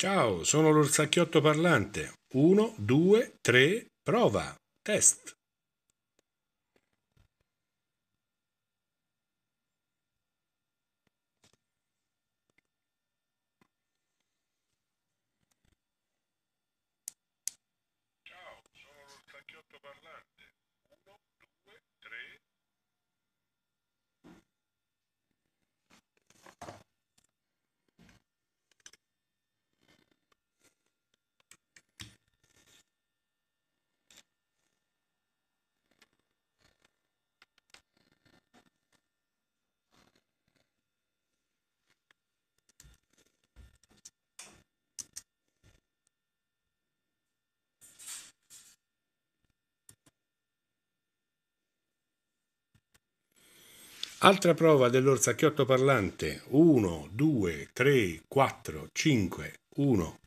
Ciao, sono l'orsacchiotto parlante. 1, 2, 3, prova. Test. Altra prova dell'orsacchiotto parlante. 1, 2, 3, 4, 5, 1,